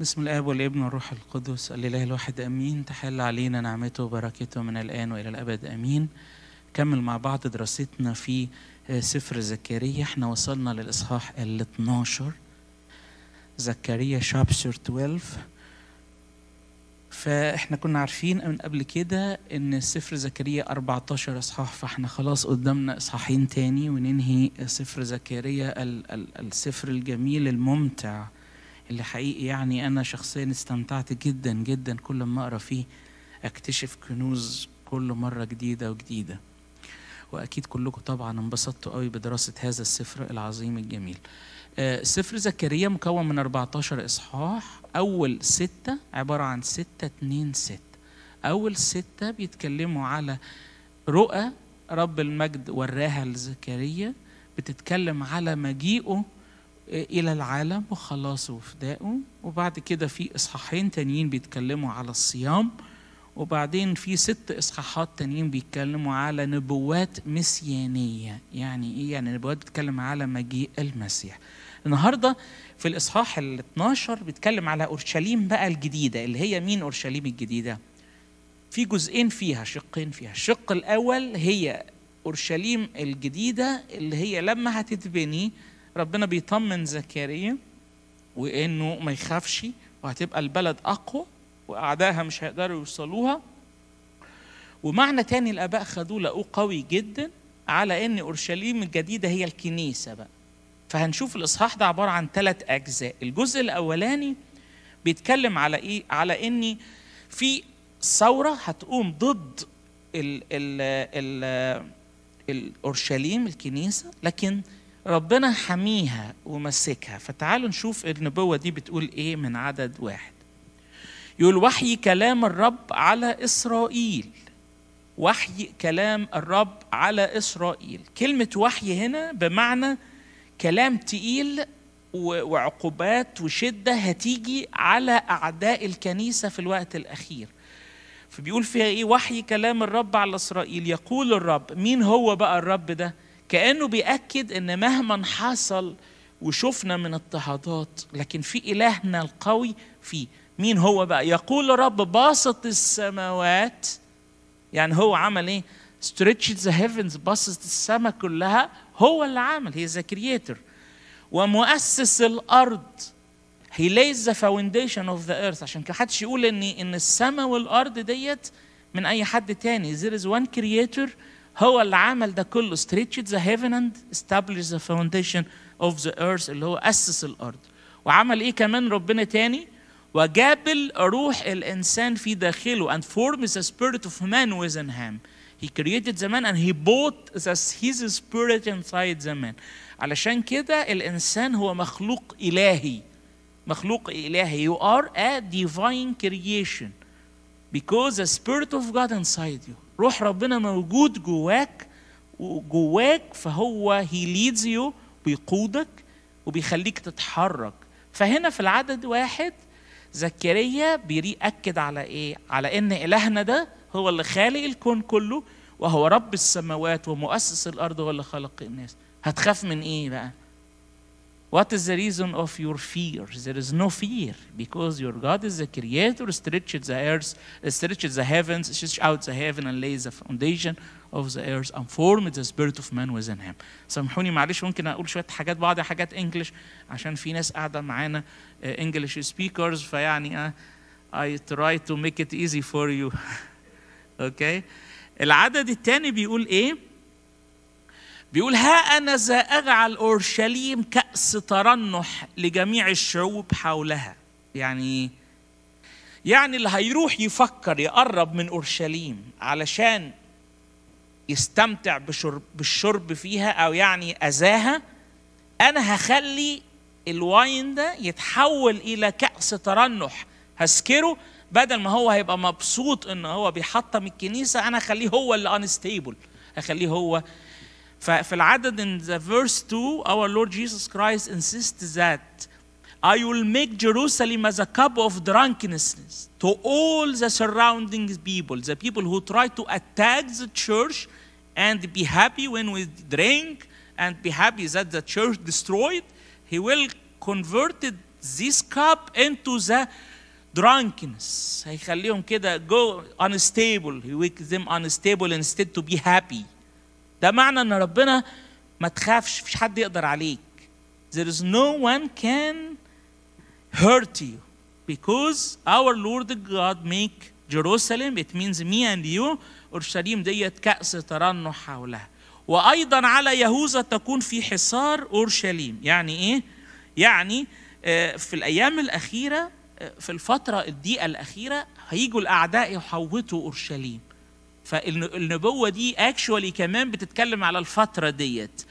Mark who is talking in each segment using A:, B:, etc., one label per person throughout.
A: بسم الاب والابن والروح القدس الاله الواحد امين تحل علينا نعمته وبركته من الان والى الابد امين كمل مع بعض دراستنا في آه، سفر زكريا احنا وصلنا للاصحاح ال 12 زكريا شابتر 12 فاحنا كنا عارفين من قبل كده ان سفر زكريا 14 اصحاح فاحنا خلاص قدامنا اصحاحين تاني وننهي سفر زكريا السفر الجميل الممتع اللي حقيقي يعني أنا شخصيا استمتعت جدا جدا كل ما أقرأ فيه أكتشف كنوز كل مرة جديدة وجديدة وأكيد كلكم طبعا انبسطتوا قوي بدراسة هذا السفر العظيم الجميل آه، سفر زكريا مكون من 14 إصحاح أول ستة عبارة عن ستة اتنين ستة أول ستة بيتكلموا على رؤى رب المجد وراها لزكريا بتتكلم على مجيئه إلى العالم وخلاصه وفدائه وبعد كده في إصحاحين تانيين بيتكلموا على الصيام وبعدين في ست إصحاحات تانيين بيتكلموا على نبوات مسيانية يعني إيه يعني نبوات بتتكلم على مجيء المسيح النهاردة في الإصحاح ال 12 بيتكلم على أورشليم بقى الجديدة اللي هي مين أورشليم الجديدة في جزئين فيها شقين فيها الشق الأول هي أورشليم الجديدة اللي هي لما هتتبني ربنا بيطمن زكريا وانه ما يخافش وهتبقى البلد اقوى واعدائها مش هيقدروا يوصلوها ومعنى تاني الاباء خدوه لقوه قوي جدا على ان اورشليم الجديده هي الكنيسه بقى فهنشوف الاصحاح ده عباره عن ثلاث اجزاء الجزء الاولاني بيتكلم على ايه على ان في ثوره هتقوم ضد ال ال ال الاورشليم الكنيسه لكن ربنا حميها ومسكها فتعالوا نشوف النبوة دي بتقول إيه من عدد واحد يقول وحي كلام الرب على إسرائيل وحي كلام الرب على إسرائيل كلمة وحي هنا بمعنى كلام تقيل وعقوبات وشدة هتيجي على أعداء الكنيسة في الوقت الأخير فبيقول فيها إيه وحي كلام الرب على إسرائيل يقول الرب مين هو بقى الرب ده كأنه بيأكد إن مهما حصل وشفنا من اضطهادات لكن في إلهنا القوي فيه مين هو بقى يقول رب باسط السماوات يعني هو عمل ايه ستريتش ذا هيفنز باسط السماء كلها هو اللي عمل هي ذا كرييتور ومؤسس الارض هي lays the foundation of the earth عشان حدش يقول ان ان السماء والارض ديت من اي حد تاني there is one creator هو اللي عمل ده كله stretched the heaven and established the foundation of the earth اللي هو أسس الأرض وعمل إيه كمان ربنا تاني وجابل روح الإنسان في داخله and form the spirit of man within him He created the man and he bought the, his spirit inside the man علشان كده الإنسان هو مخلوق إلهي مخلوق إلهي you are a divine creation because the spirit of God inside you روح ربنا موجود جواك وجواك فهو هي ليدز يو بيقودك وبيخليك تتحرك فهنا في العدد واحد زكريا بيأكد على ايه؟ على ان الهنا ده هو اللي خالق الكون كله وهو رب السماوات ومؤسس الارض هو اللي خلق الناس هتخاف من ايه بقى؟ What is the reason of your fears? There is no fear because your God is the creator, stretched the earth, uh, stretched the heavens, stretched out the heaven and lays the foundation of the earth and formed the spirit of man within him. سامحوني معلش ممكن اقول شويه حاجات بعض حاجات انجلش عشان في ناس قاعده معانا انجلش uh, سبيكرز فيعني uh, I try to make it easy for you. okay العدد الثاني بيقول ايه؟ بيقول ها أنا ذا أجعل أورشليم كأس ترنح لجميع الشعوب حولها يعني يعني اللي هيروح يفكر يقرب من أورشليم علشان يستمتع بشرب بالشرب فيها أو يعني أذاها أنا هخلي الواين ده يتحول إلى كأس ترنح هسكره بدل ما هو هيبقى مبسوط ان هو بيحطم الكنيسه انا هخليه هو اللي انستيبل هخليه هو ففي العدد in the verse 2 our Lord Jesus Christ insists that I will make Jerusalem as a cup of drunkenness to all the surrounding people, the people who try to attack the church and be happy when we drink and be happy that the church destroyed. He will convert this cup into the drunkenness. هيخليهم كده go unstable. He will make them unstable instead to be happy. ده معنى ان ربنا ما تخافش مفيش حد يقدر عليك there is no one can hurt you because our Lord God make Jerusalem it means me and you أورشليم ديت كأس ترنح حولها وأيضا على يهوذا تكون في حصار أورشليم يعني إيه؟ يعني آه، في الأيام الأخيرة آه، في الفترة الدقيقة الأخيرة هيجوا الأعداء يحوطوا أورشليم فالنبوة دي actually كمان بتتكلم على الفترة ديت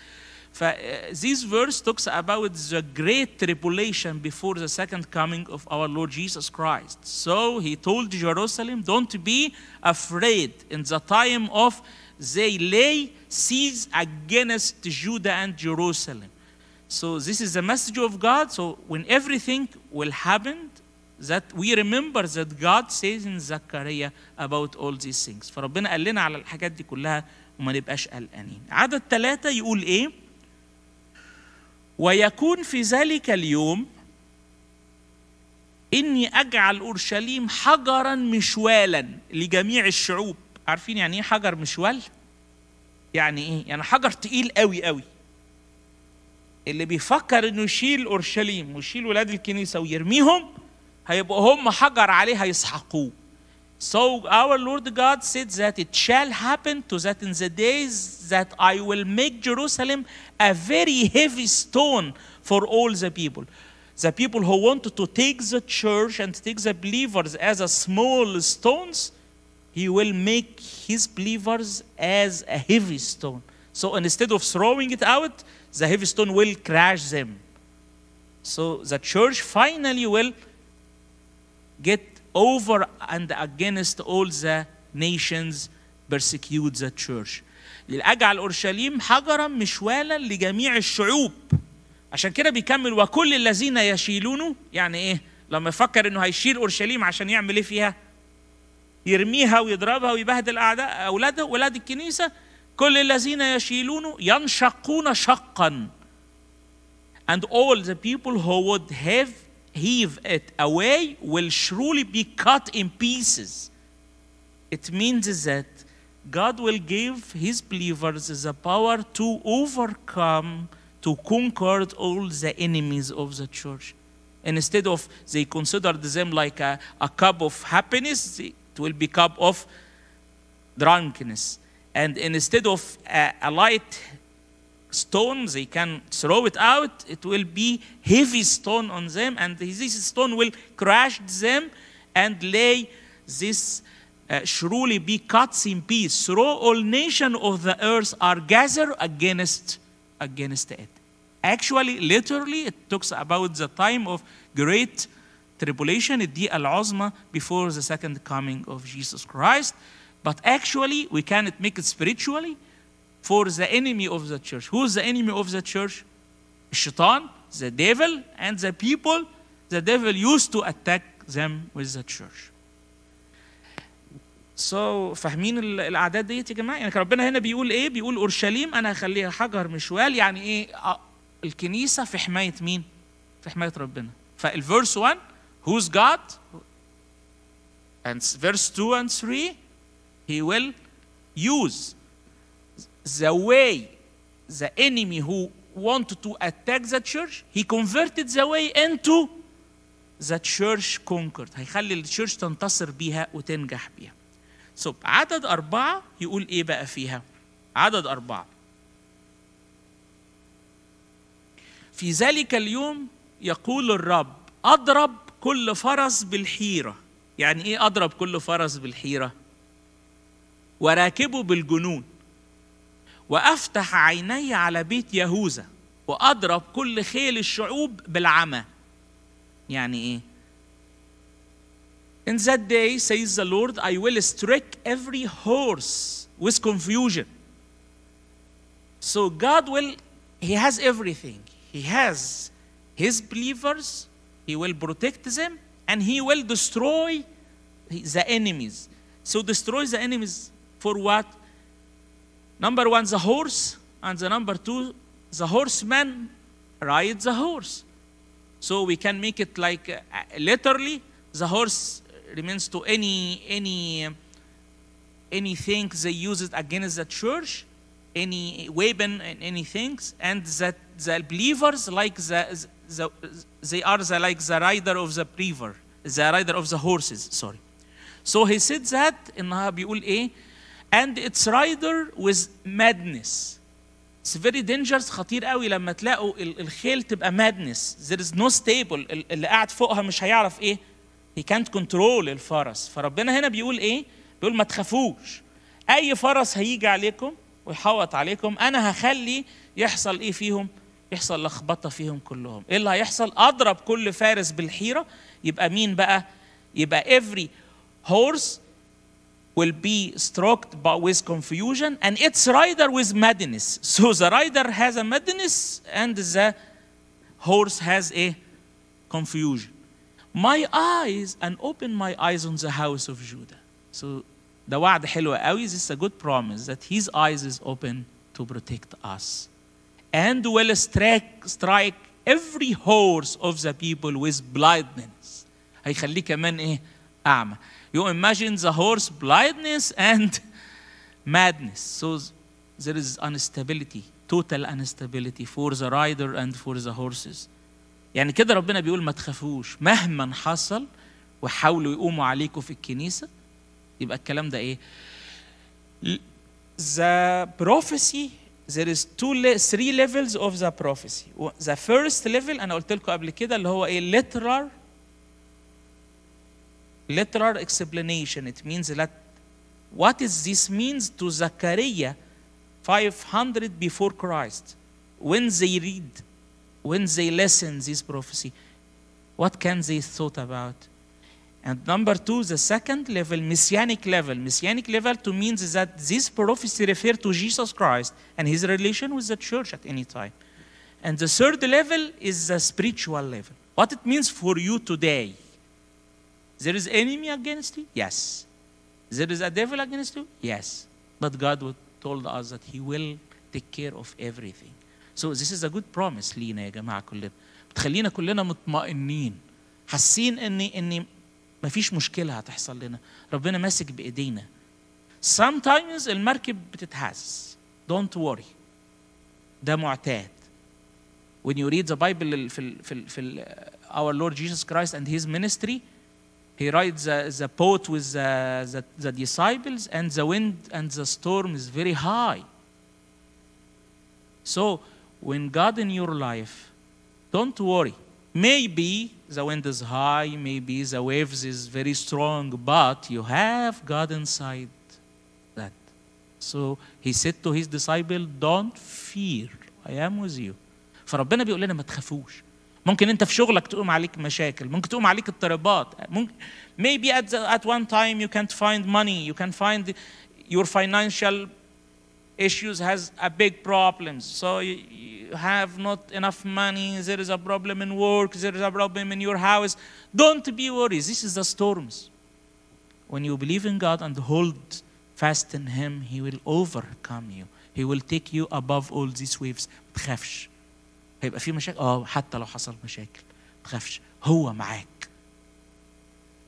A: ف uh, this verse talks about the great tribulation before the second coming of our Lord Jesus Christ. So he told Jerusalem, don't be afraid in the time of they lay siege against Judah and Jerusalem. So this is the message of God. So when everything will happen, that we remember that God says in Zechariah about all these things فربنا قال لنا على الحاجات دي كلها وما نبقاش قلقانين عدد ثلاثة يقول إيه ويكون في ذلك اليوم إني أجعل أورشليم حجرا مشوالا لجميع الشعوب عارفين يعني إيه حجر مشوال؟ يعني إيه؟ يعني حجر تقيل قوي قوي اللي بيفكر انه يشيل اورشليم ويشيل ولاد الكنيسه ويرميهم هيبقوا هم حجر عليه هيسحقوه So our Lord God said that it shall happen to that in the days that I will make Jerusalem a very heavy stone for all the people. The people who wanted to take the church and take the believers as a small stones, he will make his believers as a heavy stone. So instead of throwing it out, the heavy stone will crash them. So the church finally will get over and against all the nations persecute the church لأجعل أورشليم حجرا مشوالا لجميع الشعوب عشان كده بيكمل وكل الذين يشيلونه يعني ايه لما يفكر انه هيشيل اورشليم عشان يعمل ايه فيها يرميها ويضربها ويبهدل اعداء اولاده ولاد الكنيسه كل الذين يشيلونه ينشقون شقا and all the people who would have heave it away will surely be cut in pieces. It means that God will give his believers the power to overcome, to conquer all the enemies of the church. And instead of they considered them like a, a cup of happiness, it will be cup of drunkenness. And instead of a, a light stones, they can throw it out. It will be heavy stone on them, and this stone will crush them and lay this uh, surely be cut in peace. Throw all nation of the earth are gathered against, against it. Actually, literally, it talks about the time of great tribulation, the al-azma, before the second coming of Jesus Christ. But actually, we cannot make it spiritually for the enemy of the church. Who's the enemy of the church? الشيطان, the devil, and the people the devil used to attack them with the church. So فاهمين الاعداد ديت يا جماعه؟ يعني ربنا هنا بيقول ايه؟ بيقول اورشليم انا هخليها حجر مشوال يعني ايه؟ الكنيسه في حمايه مين؟ في حمايه ربنا. فالفيرس 1 who's God and verse 2 and 3 he will use the way the enemy who wanted to attack the church, he converted the way into the church conquered. هيخلي التشيرش تنتصر بيها وتنجح بيها. So عدد أربعة يقول إيه بقى فيها؟ عدد أربعة. في ذلك اليوم يقول الرب أضرب كل فرس بالحيرة. يعني إيه أضرب كل فرس بالحيرة؟ وراكبه بالجنون. وافتح عيني على بيت يهوذا واضرب كل خيل الشعوب بالعمى يعني ايه In that day, says the Lord, I will strike every horse with confusion. So God will, He has everything. He has His believers, He will protect them, and He will destroy the enemies. So destroy the enemies for what? Number one, the horse, and the number two, the horseman rides a horse. So we can make it like uh, literally the horse remains to any any uh, anything they use it against the church, any weapon and any things, and that the believers like the, the they are the, like the rider of the river, the rider of the horses. Sorry. So he said that in بيقول إيه and its rider with madness It's very dangerous خطير قوي لما تلاقوا الخيل تبقى madness there is no stable اللي قاعد فوقها مش هيعرف ايه he can't control الفرس فربنا هنا بيقول ايه بيقول ما تخافوش اي فرس هيجي عليكم ويحوط عليكم انا هخلي يحصل ايه فيهم يحصل لخبطه فيهم كلهم ايه اللي هيحصل اضرب كل فارس بالحيره يبقى مين بقى يبقى every horse will be struck by, with confusion and its rider with madness. So the rider has a madness and the horse has a confusion. My eyes and open my eyes on the house of Judah. So the وعد حلو قوي is a good promise that his eyes is open to protect us and will strike, strike every horse of the people with blindness هيخليه كمان ايه اعمى you imagine the horse blindness and madness. So there is instability, total instability for the rider and for the horses. يعني كده ربنا بيقول ما تخافوش مهما حصل وحاولوا يقوموا عليكم في الكنيسة يبقى الكلام ده ايه؟ The prophecy there is two three levels of the prophecy. The first level انا قلت لكم قبل كده اللي هو ايه literal literal explanation, it means that what is this means to Zachariah 500 before Christ, when they read, when they listen this prophecy, what can they thought about? And number two, the second level, messianic level. Messianic level to means that this prophecy refers to Jesus Christ and his relation with the church at any time. And the third level is the spiritual level. What it means for you today. There is enemy against you? Yes. There is a devil against you? Yes. But God told us that He will take care of everything. So this is a good promise لينا يا جماعة كلنا. بتخلينا كلنا مطمئنين. حاسين ان ان مفيش مشكلة هتحصل لنا. ربنا ماسك بإيدينا. Sometimes المركب بتتهز. Don't worry. ده معتاد. When you read the Bible في ال في ال في ال our Lord Jesus Christ and His ministry he rides the, the boat with the, the, the disciples, and the wind and the storm is very high. So, when God in your life, don't worry. Maybe the wind is high, maybe the waves is very strong, but you have God inside that. So he said to his disciple, don't fear, I am with you. فربنا بيقول لنا ما تخافوش ممكن انت في شغلك تقوم عليك مشاكل ممكن تقوم عليك اضطرابات ممكن maybe at, the, at one time you can't find money you can find your financial issues has a big problem so you, you have not enough money there is a problem in work there is a problem in your house don't be worried this is the storms when you believe in God and hold fast in him he will overcome you he will take you above all these waves ما هيبقى في مشاكل اه حتى لو حصل مشاكل ما تخافش هو معاك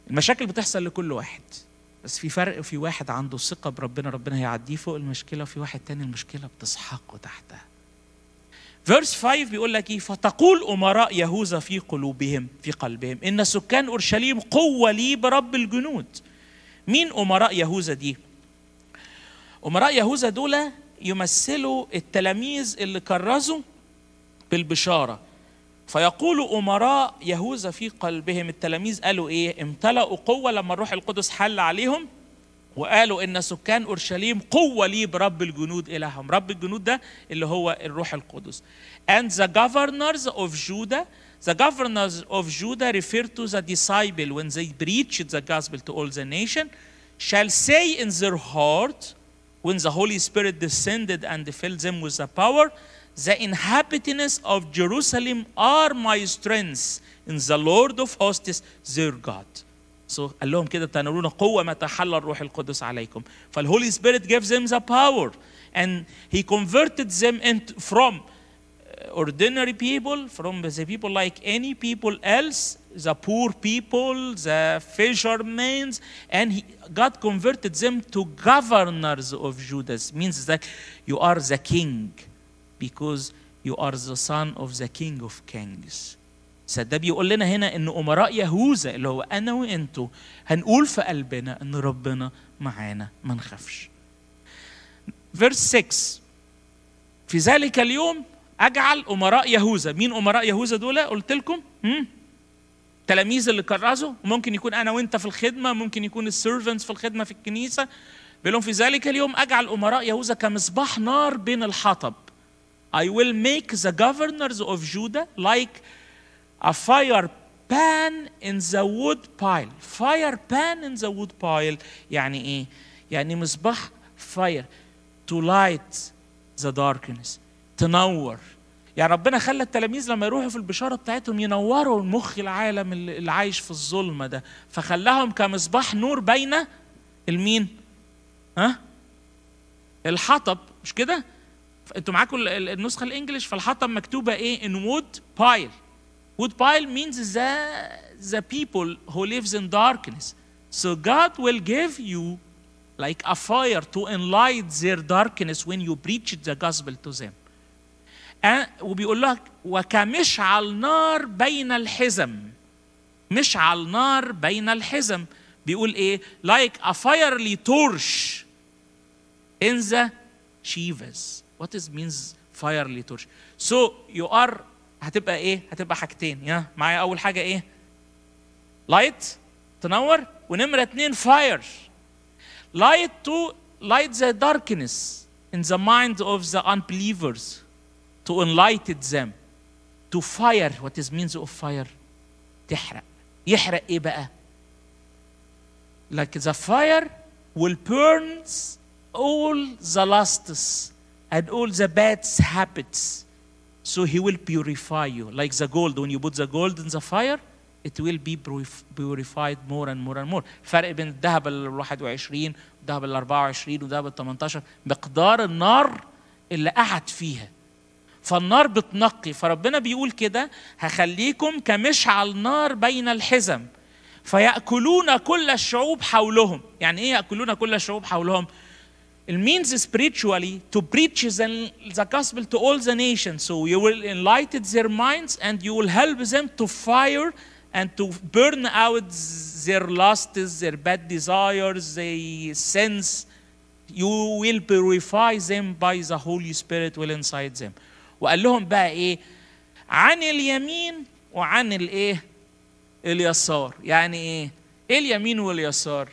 A: المشاكل بتحصل لكل واحد بس في فرق في واحد عنده ثقة بربنا ربنا هيعديه فوق المشكلة وفي واحد تاني المشكلة بتسحقه تحتها فيرس 5 بيقول لك ايه فتقول امراء يهوذا في قلوبهم في قلبهم ان سكان اورشليم قوه لي برب الجنود مين امراء يهوذا دي امراء يهوذا دول يمثلوا التلاميذ اللي كرزوا بالبشاره فيقول امراء يهوذا في قلبهم التلاميذ قالوا ايه امتلأوا قوه لما الروح القدس حل عليهم وقالوا ان سكان اورشليم قوه لي برب الجنود الههم رب الجنود ده اللي هو الروح القدس and the governors of Judah the governors of Judah refer to the disciple when they preached the gospel to all the nation shall say in their heart when the Holy Spirit descended and filled them with the power The inhabitants of Jerusalem are my strength in the Lord of hosts their God. So قال لهم كده تنالون قوة ما تحلى الروح القدس عليكم. فالهولي سبيريت gave them the power and he converted them into, from uh, ordinary people, from the people like any people else, the poor people, the fishermen, and he, God converted them to governors of Judas. Means that you are the king. because you are the son of the king of kings ده بيقول لنا هنا ان امراء يهوذا اللي هو انا وانتو هنقول في قلبنا ان ربنا معانا ما نخافش فيرس 6 في ذلك اليوم اجعل امراء يهوذا مين امراء يهوذا دول قلت لكم تلاميذ اللي كرزوا ممكن يكون انا وانت في الخدمه ممكن يكون السيرفنتس في الخدمه في الكنيسه بيقول لهم في ذلك اليوم اجعل امراء يهوذا كمصباح نار بين الحطب I will make the governors of Judah like a fire pan in the wood pile fire pan in the wood pile يعني ايه يعني مصباح fire to light the darkness تنور يعني ربنا خلى التلاميذ لما يروحوا في البشارة بتاعتهم ينوروا المخ العالم اللي عايش في الظلمة ده فخلاهم كمصباح نور بين المين ها الحطب مش كده انتوا معاكم النسخه الانجليش فالحطب مكتوبه ايه in wood pile. Wood pile means the the people who lives in darkness so God will give you like a fire to enlight their darkness when you preach the gospel to them وبيقول لك وكمشعل نار بين الحزم مشعل نار بين الحزم بيقول ايه like a fiery torch in the sheaves. What is means fiery torture? So you are هتبقى ايه؟ هتبقى حاجتين يا معايا أول حاجة ايه؟ light تنور ونمرة اتنين fire light to light the darkness in the mind of the unbelievers to enlighten them to fire what is means of fire تحرق يحرق ايه بقى like the fire will burn all the lusts and all the bad habits. So he will purify you. Like the gold, when you put the gold in the fire, it will be purified more and more and more. فرق بين الذهب ال 21 والذهب ال 24 والذهب ال 18 مقدار النار اللي قعد فيها. فالنار بتنقي فربنا بيقول كده هخليكم كمشعل نار بين الحزم فيأكلون كل الشعوب حولهم يعني ايه يأكلون كل الشعوب حولهم It means spiritually to preach the, gospel to all the nations. So you will enlighten their minds and you will help them to fire and to burn out their lusts, their bad desires, their sins. You will purify them by the Holy Spirit will inside them. وقال لهم بقى ايه؟ عن اليمين وعن الايه؟ اليسار. يعني ايه؟ ايه اليمين واليسار؟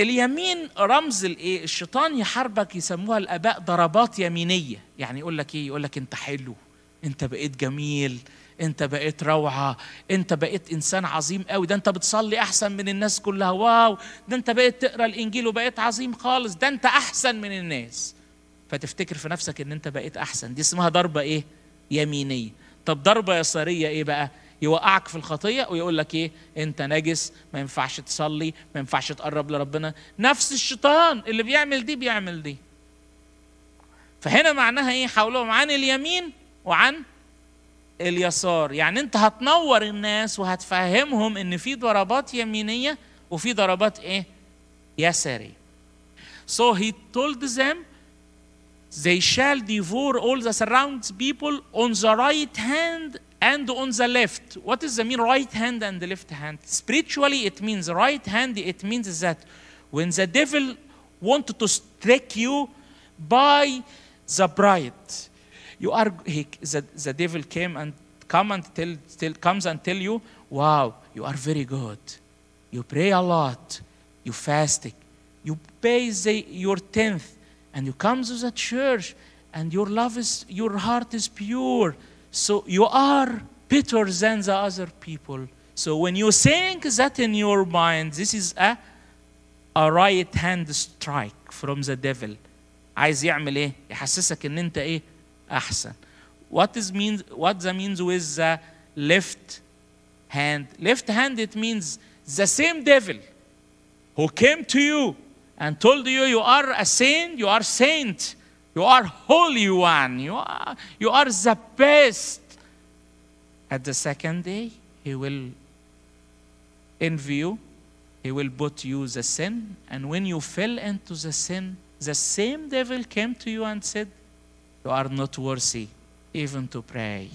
A: اليمين رمز الايه الشيطان يحاربك يسموها الاباء ضربات يمينيه يعني يقول لك ايه يقول لك انت حلو انت بقيت جميل انت بقيت روعه انت بقيت انسان عظيم قوي ده انت بتصلي احسن من الناس كلها واو ده انت بقيت تقرا الانجيل وبقيت عظيم خالص ده انت احسن من الناس فتفتكر في نفسك ان انت بقيت احسن دي اسمها ضربه ايه يمينيه طب ضربه يساريه ايه بقى يوقعك في الخطيه ويقول لك ايه انت نجس ما ينفعش تصلي ما ينفعش تقرب لربنا نفس الشيطان اللي بيعمل دي بيعمل دي فهنا معناها ايه حولهم عن اليمين وعن اليسار يعني انت هتنور الناس وهتفهمهم ان في ضربات يمينيه وفي ضربات ايه يساريه So he told them they shall devour all the surrounding people on the right hand and on the left. What does that mean, right hand and the left hand? Spiritually, it means right hand, it means that when the devil wanted to strike you by the bride, you are, he, the, the devil came and come and tell, tell, comes and tell you, wow, you are very good. You pray a lot. You fast. You pay the, your tenth. And you come to the church and your love is, your heart is pure so you are better than the other people. So when you think that in your mind, this is a, a right hand strike from the devil. عايز يعمل ايه؟ يحسسك ان انت ايه؟ احسن. What is means what the means with the left hand? Left hand it means the same devil who came to you and told you you are a saint, you are saint. You are Holy One. You are, you are the best. At the second day, He will envy you. He will put you the sin. And when you fell into the sin, the same devil came to you and said, You are not worthy even to pray.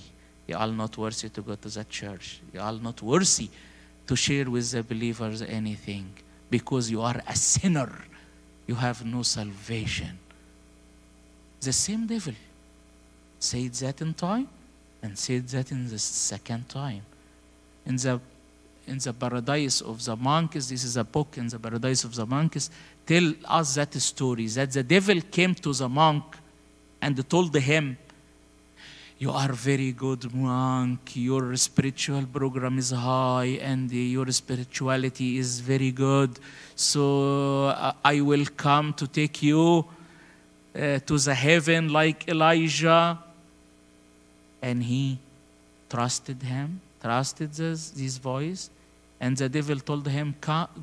A: You are not worthy to go to the church. You are not worthy to share with the believers anything because you are a sinner. You have no salvation the same devil said that in time and said that in the second time. In the in the paradise of the monkeys, this is a book in the paradise of the monkeys, tell us that story that the devil came to the monk and told him, You are very good monk, your spiritual program is high and your spirituality is very good, so uh, I will come to take you uh, to the heaven like Elijah. And he trusted him, trusted this, this voice. And the devil told him,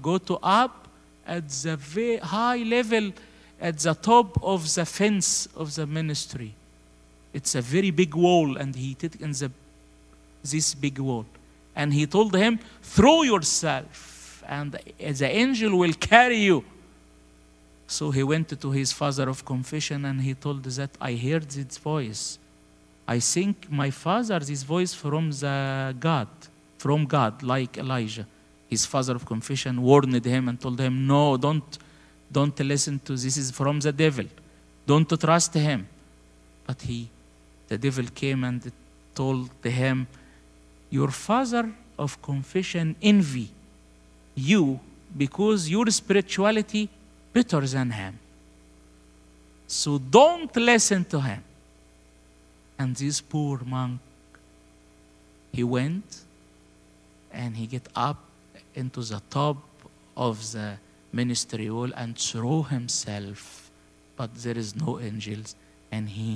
A: Go to up at the very high level, at the top of the fence of the ministry. It's a very big wall, and he did in the, this big wall. And he told him, Throw yourself, and the angel will carry you. So he went to his father of confession and he told that I heard this voice. I think my father this voice from the God, from God, like Elijah. His father of confession warned him and told him, No, don't don't listen to this is from the devil. Don't trust him. But he the devil came and told him, Your father of confession envy you because your spirituality better than him. So don't listen to him. And this poor monk, he went and he get up into the top of the ministry wall and throw himself. But there is no angels. And he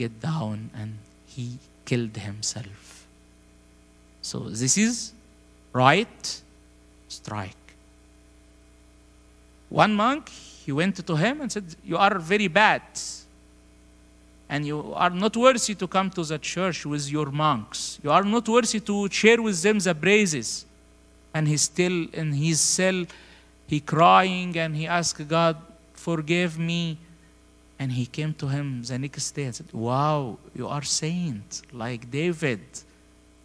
A: get down and he killed himself. So this is right strike. One monk, he went to him and said, You are very bad. And you are not worthy to come to the church with your monks. You are not worthy to share with them the praises. And he still in his cell, he crying and he asked God, Forgive me. And he came to him the next day and said, Wow, you are saint like David.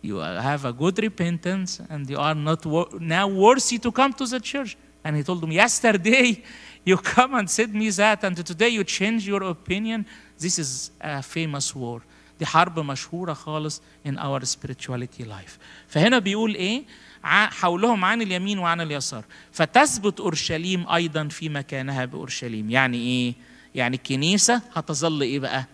A: You have a good repentance and you are not wor now worthy to come to the church. And he told them, Yesterday you come and said me that, and today you change your opinion. This is a famous war. دي حرب مشهورة خالص in our spirituality life. فهنا بيقول إيه؟ حولهم عن اليمين وعن اليسار. فتثبت أورشليم أيضا في مكانها بأورشليم. يعني إيه؟ يعني الكنيسة هتظل إيه بقى؟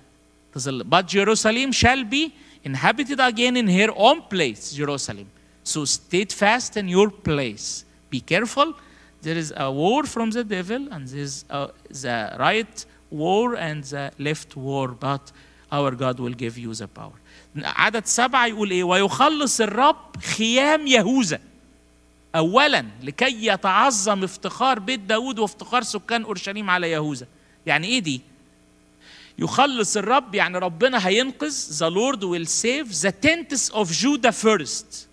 A: تظل But Jerusalem shall be inhabited again in her own place Jerusalem. So stay fast in your place. Be careful there is a war from the devil and there is a, the right war and the left war but our God will give you the power عدد سبعة يقول إيه ويخلص الرب خيام يهوذا أولا لكي يتعظم افتخار بيت داود وافتخار سكان أورشليم على يهوذا يعني إيه دي؟ يخلص الرب يعني ربنا هينقذ the Lord will save the tents of Judah first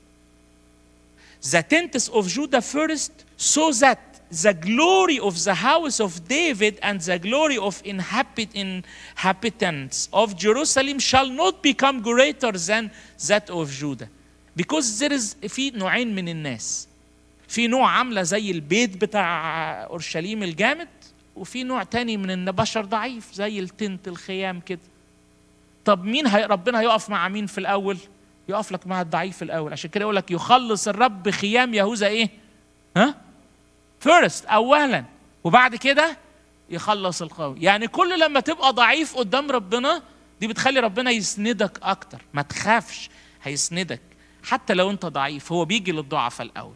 A: the tents of Judah first so that the glory of the house of David and the glory of inhabit inhabitants of Jerusalem shall not become greater than that of Judah. Because there is في نوعين من الناس. في نوع عاملة زي البيت بتاع أورشليم الجامد وفي نوع تاني من البشر ضعيف زي التنت الخيام كده. طب مين هي ربنا هيقف مع مين في الأول؟ يقف لك مع الضعيف الأول عشان كده يقول لك يخلص الرب خيام يهوذا إيه؟ ها؟ فيرست اولا وبعد كده يخلص القوي يعني كل لما تبقى ضعيف قدام ربنا دي بتخلي ربنا يسندك اكتر ما تخافش هيسندك حتى لو انت ضعيف هو بيجي للضعفاء الاول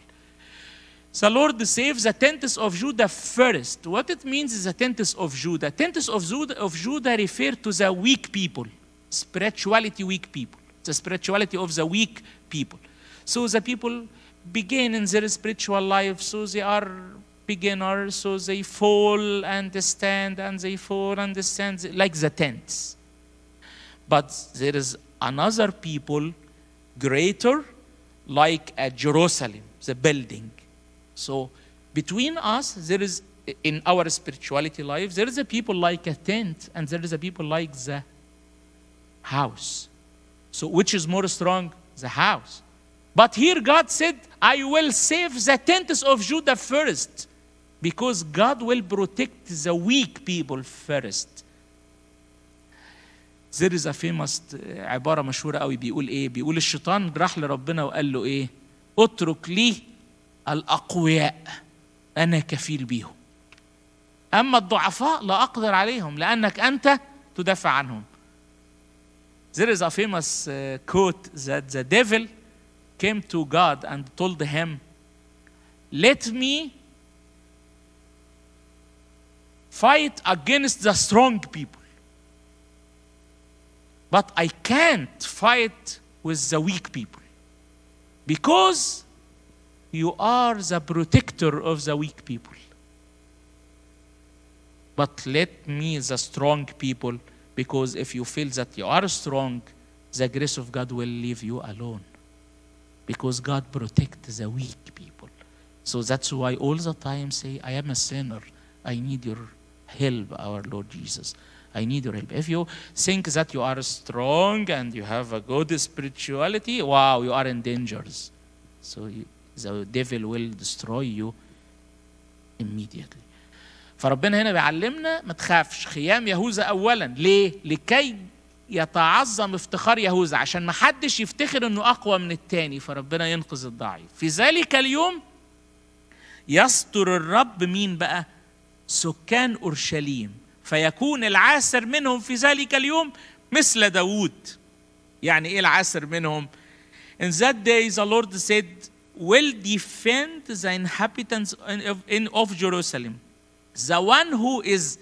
A: The Lord saves the tents of Judah first. What it means is the tents of Judah. Tents of Judah, of Judah refer to the weak people, spirituality weak people, the spirituality of the weak people. So the people begin in their spiritual life, so they are beginners, so they fall and stand and they fall and stand like the tents. But there is another people greater, like at Jerusalem, the building. So between us, there is in our spirituality life, there is a people like a tent, and there is a people like the house. So which is more strong? The house. But here God said, I will save the tents of Judah first, because God will protect the weak people first. There is a famous عبارة مشهورة قوي بيقول إيه؟ بيقول الشيطان راح لربنا وقال له إيه؟ اترك لي الأقوياء أنا كفيل بيهم. أما الضعفاء لا أقدر عليهم لأنك أنت تدافع عنهم. There is a famous quote that the devil came to God and told him, Let me fight against the strong people. But I can't fight with the weak people because you are the protector of the weak people. But let me, the strong people, because if you feel that you are strong, the grace of God will leave you alone because God protects the weak people. So that's why all the time say, I am a sinner. I need your help, our Lord Jesus. I need your help. If you think that you are strong and you have a good spirituality, wow, you are in dangers. So you, the devil will destroy you immediately. فربنا هنا بيعلمنا ما تخافش خيام يهوذا اولا ليه لكي يتعظم افتخار يهوذا عشان ما حدش يفتخر انه اقوى من التاني فربنا ينقذ الضعيف في ذلك اليوم يستر الرب مين بقى سكان اورشليم فيكون العاسر منهم في ذلك اليوم مثل داوود يعني ايه العاسر منهم in that day the Lord said will defend the inhabitants in, of Jerusalem the one who is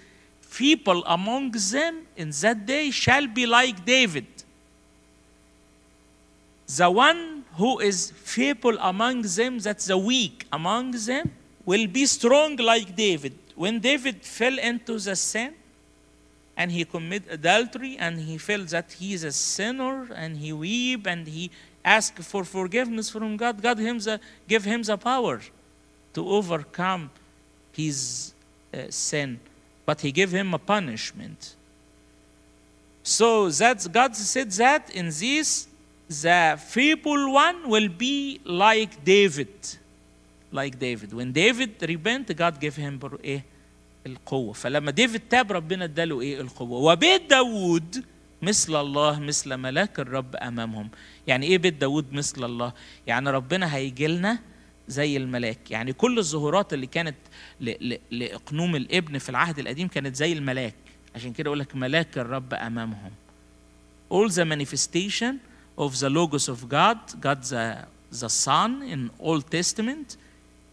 A: people among them in that day shall be like David. The one who is feeble among them, that's the weak among them, will be strong like David. When David fell into the sin and he committed adultery and he felt that he is a sinner and he weep and he asked for forgiveness from God, God him the, gave him the power to overcome his uh, sin. but he gave him a punishment. So that God said that in this, the feeble one will be like David. Like David. When David repent, God gave him a القوة. فلما ديفيد تاب ربنا اداله ايه؟ القوة. وبيت داود مثل الله مثل ملاك الرب امامهم يعني ايه بيت داود مثل الله يعني ربنا هيجي لنا زي الملاك يعني كل الظهورات اللي كانت لإقنوم الابن في العهد القديم كانت زي الملاك عشان كده يقول لك ملاك الرب أمامهم all the manifestation of the logos of God God the, the Son in Old Testament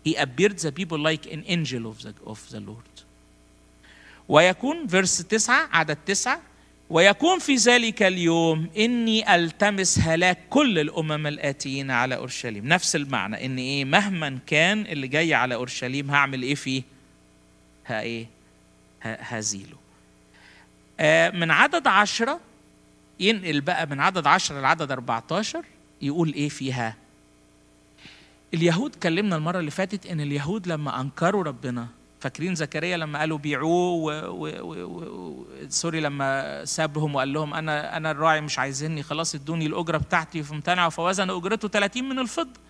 A: he appeared the people like an angel of the, of the Lord ويكون فيرس 9 عدد 9 ويكون في ذلك اليوم اني التمس هلاك كل الامم الاتيين على اورشليم نفس المعنى ان ايه مهما كان اللي جاي على اورشليم هعمل ايه فيه ها ايه هزيله آه من عدد عشرة ينقل بقى من عدد عشرة لعدد 14 يقول ايه فيها اليهود كلمنا المرة اللي فاتت ان اليهود لما انكروا ربنا فاكرين زكريا لما قالوا بيعوه و... و... و... سوري لما سابهم وقال لهم انا انا الراعي مش عايزني خلاص ادوني الاجره بتاعتي فامتنعوا فوزن اجرته 30 من الفضه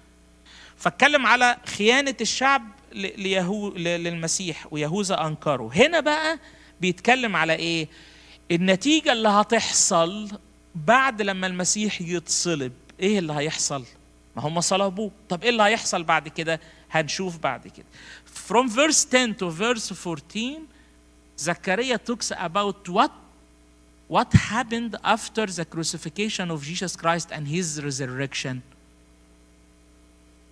A: فاتكلم على خيانه الشعب ليهو للمسيح ويهوذا انكره هنا بقى بيتكلم على ايه النتيجه اللي هتحصل بعد لما المسيح يتصلب ايه اللي هيحصل ما هم صلبوه طب ايه اللي هيحصل بعد كده هنشوف بعد كده from verse 10 to verse 14, Zechariah talks about what, what happened after the crucifixion of Jesus Christ and his resurrection.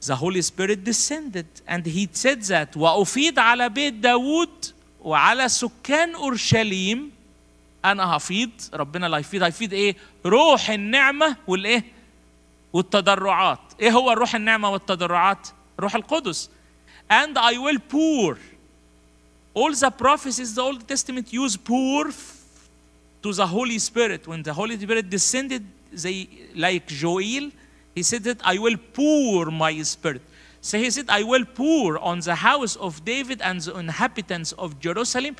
A: The Holy Spirit descended and he said that وأفيد على بيت داوود وعلى سكان أورشليم أنا هفيض ربنا اللي هيفيض هيفيض إيه؟ روح النعمة والإيه؟ والتضرعات. إيه هو روح النعمة والتضرعات؟ روح القدس. and I will pour. All the prophecies, the Old Testament use pour to the Holy Spirit. When the Holy Spirit descended, they like Joel, he said that I will pour my spirit. So he said, I will pour on the house of David and the inhabitants of Jerusalem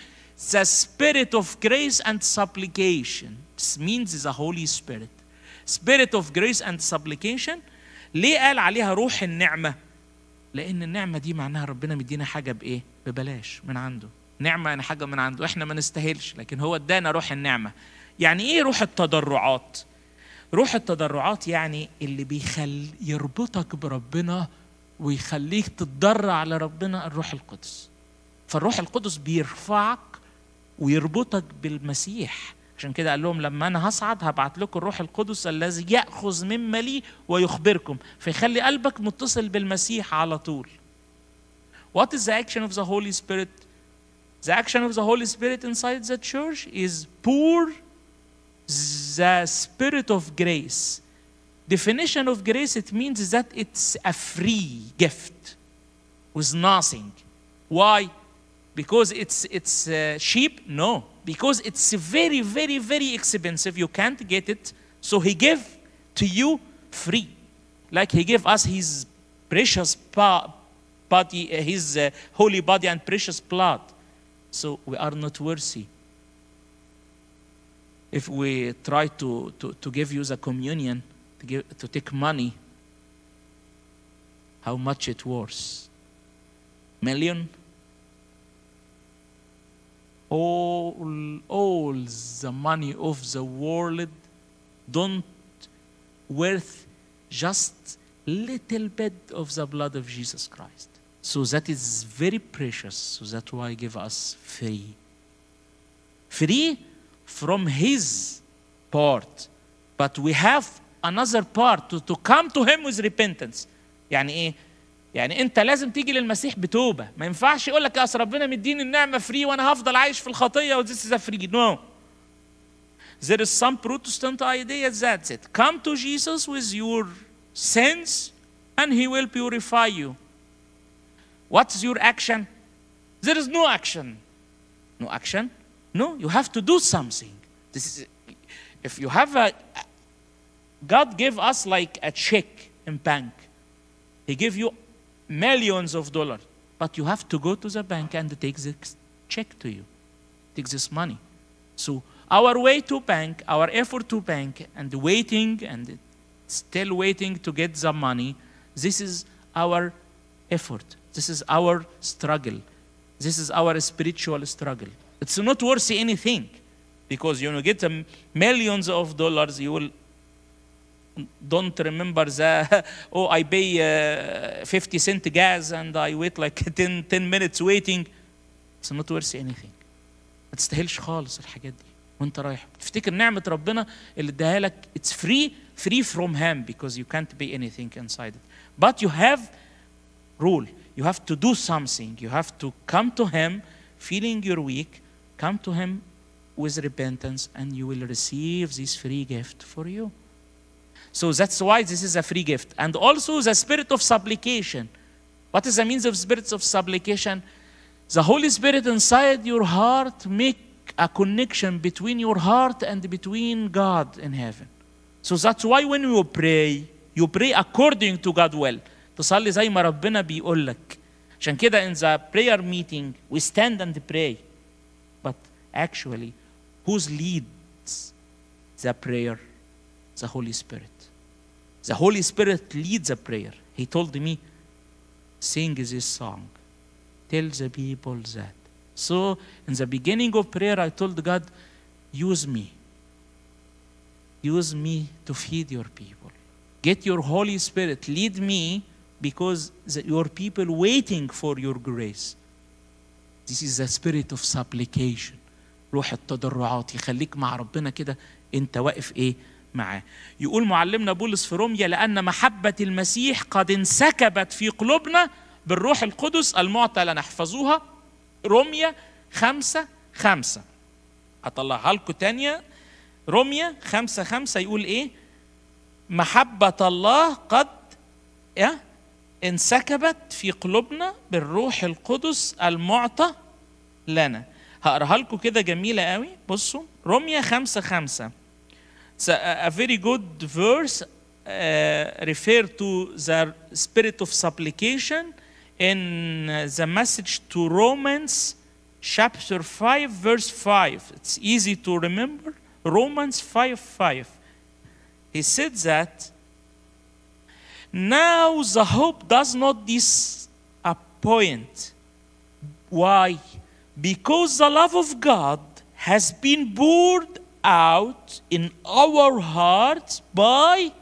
A: the spirit of grace and supplication. This means the Holy Spirit. Spirit of grace and supplication. ليه قال عليها روح النعمه لأن النعمة دي معناها ربنا مدينا حاجة بإيه؟ ببلاش من عنده نعمة يعني حاجة من عنده إحنا ما نستاهلش لكن هو ادانا روح النعمة يعني إيه روح التضرعات؟ روح التضرعات يعني اللي بيخل يربطك بربنا ويخليك تتضرع لربنا الروح القدس فالروح القدس بيرفعك ويربطك بالمسيح عشان كده قال لهم لما انا هصعد هبعت لكم الروح القدس الذي ياخذ مما لي ويخبركم فيخلي قلبك متصل بالمسيح على طول What is the action of the Holy Spirit? The action of the Holy Spirit inside the church is pour the spirit of grace. Definition of grace, it means that it's a free gift with nothing. Why? Because it's, it's uh, cheap? No. because it's very, very, very expensive. You can't get it. So he gave to you free. Like he gave us his precious body, uh, his uh, holy body and precious blood. So we are not worthy. If we try to, to, to give you the communion, to, give, to take money, how much it worth? Million? all, all the money of the world don't worth just little bit of the blood of Jesus Christ. So that is very precious. So that's why give us free. Free from his part. But we have another part to, to come to him with repentance. يعني ايه يعني انت لازم تيجي للمسيح بتوبه ما ينفعش يقول لك اصل ربنا مديني النعمه فري وانا هفضل عايش في الخطيه وذيس از فري نو There is some Protestant idea that's it. Come to Jesus with your sins and he will purify you. What's your action? There is no action. No action? No, you have to do something. This is if you have a God give us like a check in bank. He give you millions of dollars. But you have to go to the bank and take this check to you, take this money. So our way to bank, our effort to bank, and waiting and still waiting to get the money, this is our effort. This is our struggle. This is our spiritual struggle. It's not worth anything because you know, get millions of dollars, you will don't remember the, oh, I pay uh, 50 cent gas and I wait like 10, 10 minutes waiting. It's not worth anything. ما تستاهلش خالص الحاجات دي وانت رايح تفتكر نعمة ربنا اللي اداها لك it's free free from him because you can't pay anything inside it but you have rule you have to do something you have to come to him feeling you're weak come to him with repentance and you will receive this free gift for you so that's why this is a free gift. And also the spirit of supplication. What is the means of spirits of supplication? The Holy Spirit inside your heart make a connection between your heart and between God in heaven. So that's why when you pray, you pray according to God will. تصلي زي ما ربنا بيقول لك. عشان كده in the prayer meeting we stand and pray. But actually, who leads the prayer? The Holy Spirit. The Holy Spirit leads a prayer. He told me, sing this song. Tell the people that. So in the beginning of prayer, I told God, use me. Use me to feed your people. Get your Holy Spirit. Lead me because the, your people waiting for your grace. This is the spirit of supplication. روح التضرعات يخليك مع ربنا كده انت واقف ايه معاه يقول معلمنا بولس في روميا لأن محبة المسيح قد انسكبت في قلوبنا بالروح القدس المعطى لنا احفظوها روميا خمسة خمسة هطلعها لكم تانية روميا خمسة خمسة يقول إيه محبة الله قد إيه؟ انسكبت في قلوبنا بالروح القدس المعطى لنا هقراها لكم كده جميلة قوي بصوا روميا خمسة خمسة It's a, a very good verse uh, refer to the spirit of supplication in uh, the message to Romans chapter 5 verse 5. It's easy to remember. Romans 5 5. He said that now the hope does not disappoint. Why? Because the love of God has been poured out in our hearts by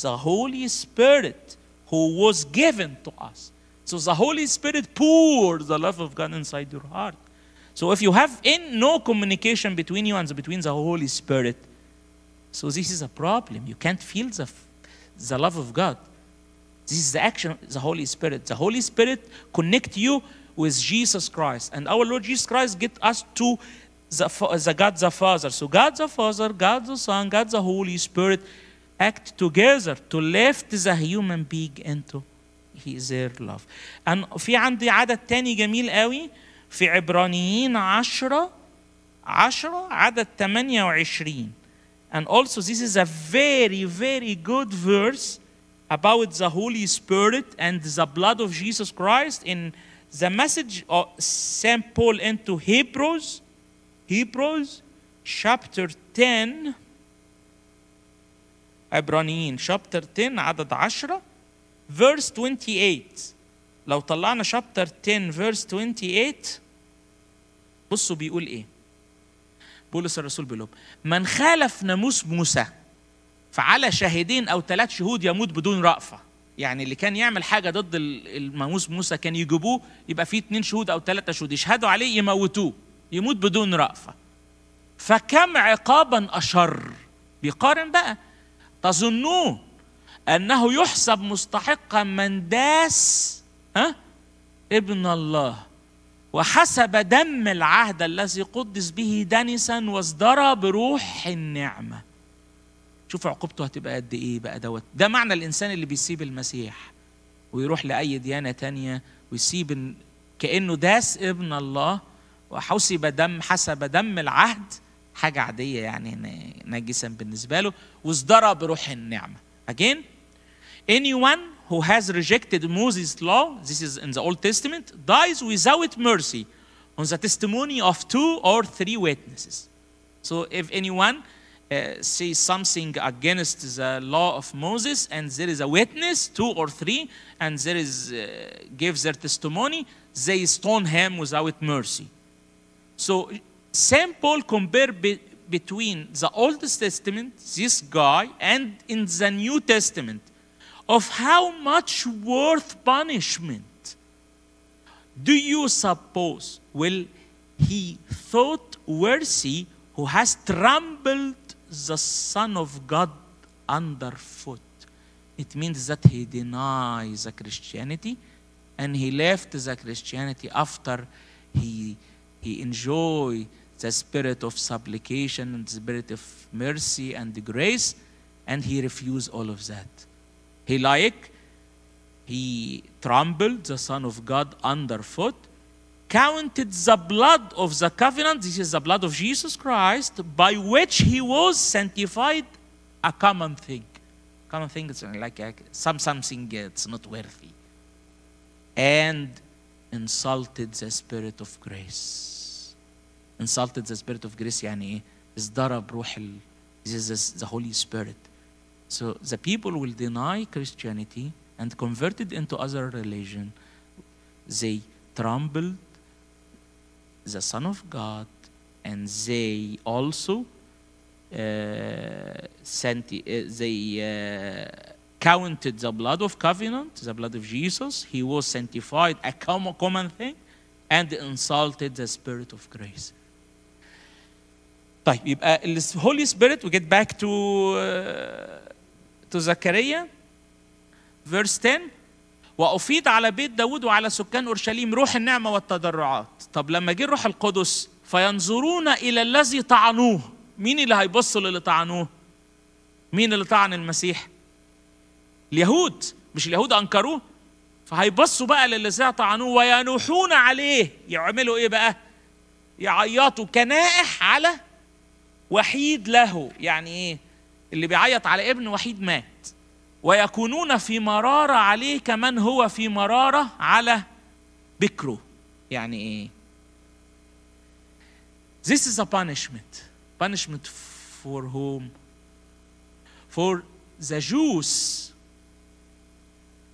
A: the Holy Spirit who was given to us. So the Holy Spirit pours the love of God inside your heart. So if you have in no communication between you and between the Holy Spirit, so this is a problem. You can't feel the, the love of God. This is the action of the Holy Spirit. The Holy Spirit connect you with Jesus Christ. And our Lord Jesus Christ get us to the, God the Father. So God the Father, God the Son, God the Holy Spirit act together to lift the human being into his their love. And في عندي عدد تاني جميل قوي في عبرانيين عشرة عشرة عدد 28 and also this is a very very good verse about the Holy Spirit and the blood of Jesus Christ in the message of St. Paul into Hebrews هيبروز شابتر 10 عبرانيين شابتر 10 عدد 10 verse 28 لو طلعنا شابتر 10 verse 28 بصوا بيقول ايه بولس الرسول بيقول من خالف ناموس موسى فعلى شاهدين او ثلاث شهود يموت بدون رأفة يعني اللي كان يعمل حاجه ضد الناموس موسى كان يجيبوه يبقى فيه اثنين شهود او ثلاثه شهود يشهدوا عليه يموتوه يموت بدون رأفة فكم عقابا أشر بيقارن بقى تظنون أنه يحسب مستحقا من داس ها ابن الله وحسب دم العهد الذي قدس به دنسا وازدرى بروح النعمة شوف عقوبته هتبقى قد ايه بقى دوت ده معنى الانسان اللي بيسيب المسيح ويروح لاي ديانه تانية ويسيب كانه داس ابن الله وحسب دم حسب دم العهد حاجة عادية يعني نجسا بالنسبة له وازدرى بروح النعمة again anyone who has rejected Moses' law this is in the Old Testament dies without mercy on the testimony of two or three witnesses so if anyone uh, says something against the law of Moses and there is a witness two or three and there is uh, gives their testimony they stone him without mercy so St. Paul compared be, between the Old Testament, this guy, and in the New Testament, of how much worth punishment do you suppose will he thought worthy who has trampled the Son of God underfoot? It means that he denies the Christianity and he left the Christianity after he he enjoy the spirit of supplication and the spirit of mercy and grace, and he refused all of that. He like, he trampled the Son of God underfoot, counted the blood of the covenant, this is the blood of Jesus Christ, by which he was sanctified, a common thing. Common thing It's like a, some something it's not worthy. And insulted the spirit of grace insulted the spirit of grace يعني ايه ازضرب روح ال the Holy Spirit so the people will deny Christianity and converted into other religion they trampled the Son of God and they also uh, sent, uh, they uh, counted the blood of covenant, the blood of Jesus. He was sanctified, a common thing, and insulted the spirit of grace. طيب يبقى الهولي سبيريت وجيت باك تو تو زكريا فيرس 10 وأفيض على بيت داود وعلى سكان أورشليم روح النعمة والتضرعات طب لما جه الروح القدس فينظرون إلى الذي طعنوه مين اللي هيبص للي طعنوه مين اللي طعن المسيح اليهود مش اليهود أنكروه فهيبصوا بقى للي طعنوه وينوحون عليه يعملوا ايه بقى يعيطوا كنائح على وحيد له يعني ايه اللي بيعيط على ابن وحيد مات ويكونون في مرارة عليه كمن هو في مرارة على بكره يعني ايه This is a punishment punishment for whom for the Jews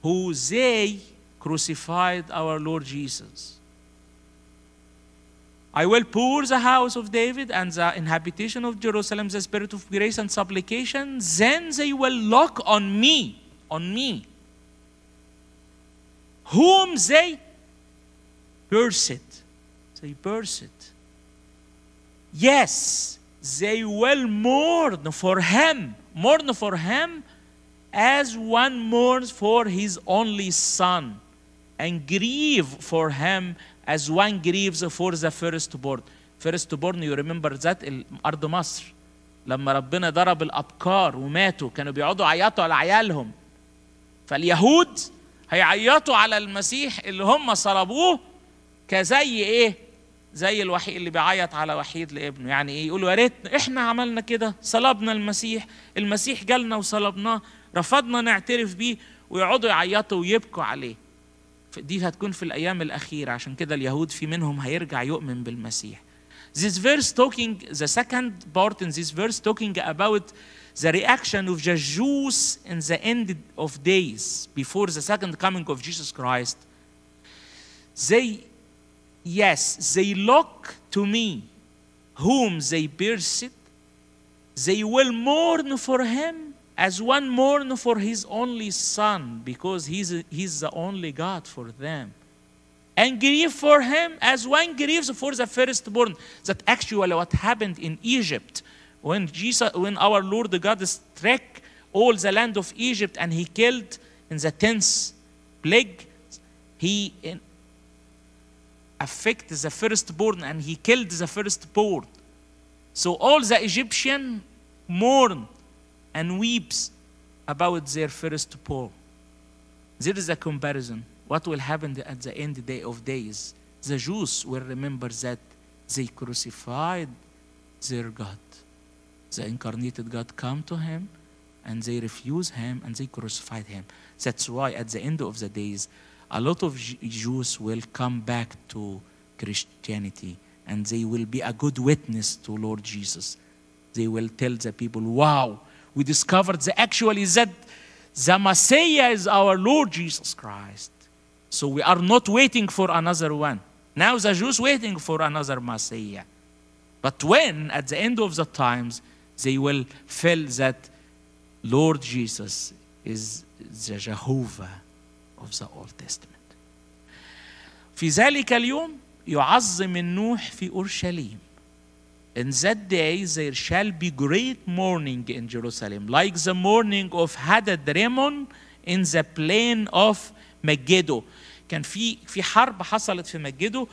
A: who they crucified our Lord Jesus I will pour the house of David and the inhabitation of Jerusalem the spirit of grace and supplication, then they will look on me, on me, whom they it. They it. Yes, they will mourn for him, mourn for him as one mourns for his only son, and grieve for him as one grieves for the firstborn firstborn you remember that أرض مصر لما ربنا ضرب الأبكار وماتوا كانوا بيقعدوا يعيطوا على عيالهم فاليهود هيعيطوا على المسيح اللي هم صلبوه كزي ايه زي الوحيد اللي بيعيط على وحيد لابنه يعني ايه يقولوا يا ريتنا احنا عملنا كده صلبنا المسيح المسيح جالنا وصلبناه رفضنا نعترف بيه ويقعدوا يعيطوا ويبكوا عليه دي هتكون في الأيام الأخيرة عشان كده اليهود في منهم هيرجع يؤمن بالمسيح This verse talking, the second part in this verse talking about the reaction of the Jews in the end of days before the second coming of Jesus Christ. They, yes, they look to me, whom they pierced, they will mourn for him as one mourn for his only son, because he's, he's the only God for them. And grieve for him as one grieves for the firstborn. That actually what happened in Egypt when Jesus, when our Lord God struck all the land of Egypt and he killed in the tenth plague, he affected the firstborn and he killed the firstborn. So all the Egyptian mourned and weeps about their first poor. There is a comparison. What will happen at the end day of days? The Jews will remember that they crucified their God. The incarnated God come to him and they refuse him and they crucified him. That's why at the end of the days, a lot of Jews will come back to Christianity and they will be a good witness to Lord Jesus. They will tell the people, wow, we discovered that actually that the Messiah is our Lord Jesus Christ. So we are not waiting for another one. Now the Jews waiting for another Messiah. But when, at the end of the times, they will feel that Lord Jesus is the Jehovah of the Old Testament. في ذلك اليوم يعظم النوح في أورشليم In that day there shall be great mourning in Jerusalem, like the mourning of Hadad Ramon in the plain of Megiddo. كان في في حرب حصلت في مجده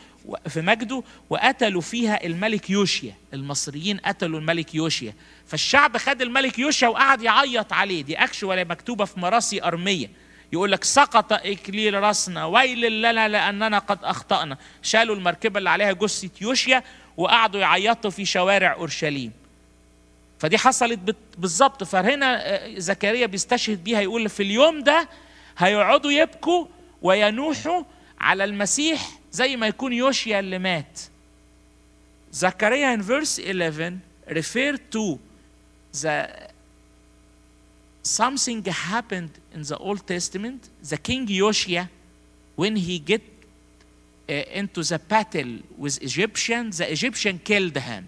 A: في مجده وقتلوا فيها الملك يوشيا المصريين قتلوا الملك يوشيا فالشعب خد الملك يوشيا وقعد يعيط عليه دي اكشوالي مكتوبه في مراسي ارميه يقول لك سقط اكليل راسنا ويل لنا لاننا قد اخطانا شالوا المركبه اللي عليها جثه يوشيا وقعدوا يعيطوا في شوارع اورشليم فدي حصلت بالظبط فهنا آه، زكريا بيستشهد بيها يقول في اليوم ده هيقعدوا يبكوا وينوحوا على المسيح زي ما يكون يوشيا اللي مات زكريا in verse 11 refer to the something happened in the Old Testament the king Yoshia when he get Uh, into the battle with Egyptians, the Egyptian killed him.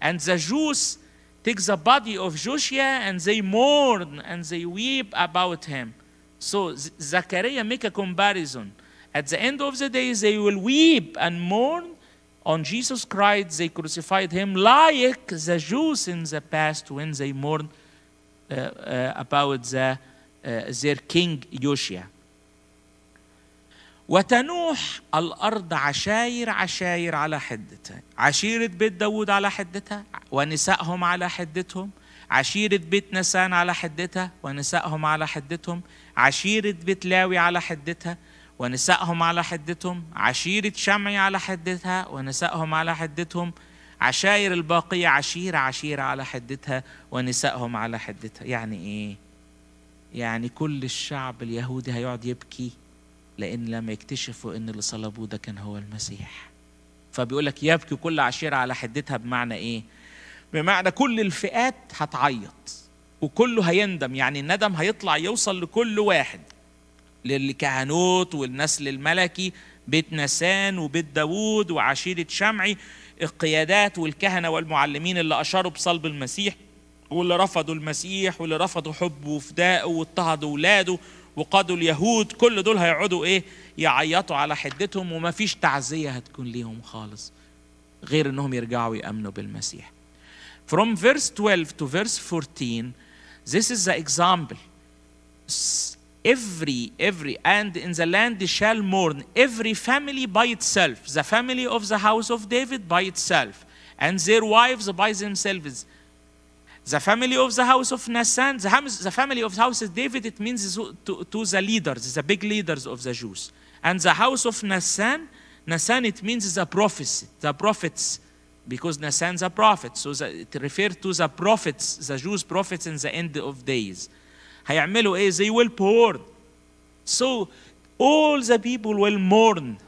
A: And the Jews take the body of Joshua and they mourn and they weep about him. So Zechariah make a comparison. At the end of the day, they will weep and mourn on Jesus Christ. They crucified him like the Jews in the past when they mourned uh, uh, about the, uh, their king Joshua. وتنوح الأرض عشاير عشاير على حدتها عشيرة بيت داود على حدتها ونسائهم على حدتهم عشيرة بيت نسان على حدتها ونسائهم على حدتهم عشيرة بيت لاوي على حدتها ونسائهم على حدتهم عشيرة شمعي على حدتها ونسائهم على حدتهم عشائر الباقية عشيرة عشيرة على حدتها ونسائهم على حدتها يعني إيه؟ يعني كل الشعب اليهودي هيقعد يبكي لأن لما يكتشفوا إن اللي صلبوه ده كان هو المسيح فبيقول لك يبكي كل عشيرة على حدتها بمعنى إيه؟ بمعنى كل الفئات هتعيط وكله هيندم يعني الندم هيطلع يوصل لكل واحد للكهنوت والنسل الملكي بيت نسان وبيت داوود وعشيرة شمعي القيادات والكهنة والمعلمين اللي أشاروا بصلب المسيح واللي رفضوا المسيح واللي رفضوا حبه وفدائه واضطهدوا ولاده وقادوا اليهود كل دول هيقعدوا ايه يعيطوا على حدتهم وما فيش تعزيه هتكون ليهم خالص غير انهم يرجعوا يامنوا بالمسيح from verse 12 to verse 14 this is the example every every and in the land shall mourn every family by itself the family of the house of david by itself and their wives by themselves The family of the house of Nathan, the, family of the house of David, it means to, to the leaders, the big leaders of the Jews. And the house of Nathan, Nathan, it means the prophets, the prophets, because Nassan's a prophet. So the, it refers to the prophets, the Jews prophets in the end of days. هيعملوا is They will pour. So all the people will mourn.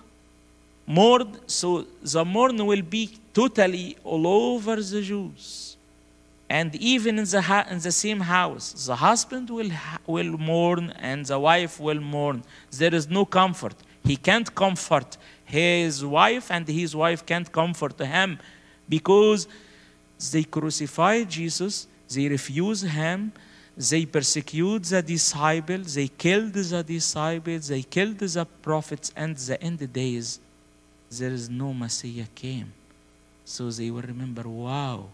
A: Mourn, so the mourn will be totally all over the Jews and even in the, in the same house, the husband will, will mourn and the wife will mourn. There is no comfort. He can't comfort his wife, and his wife can't comfort him because they crucified Jesus, they refused him, they persecuted the disciples, they killed the disciples, they killed the prophets, and the end days, there is no Messiah came. So they will remember, wow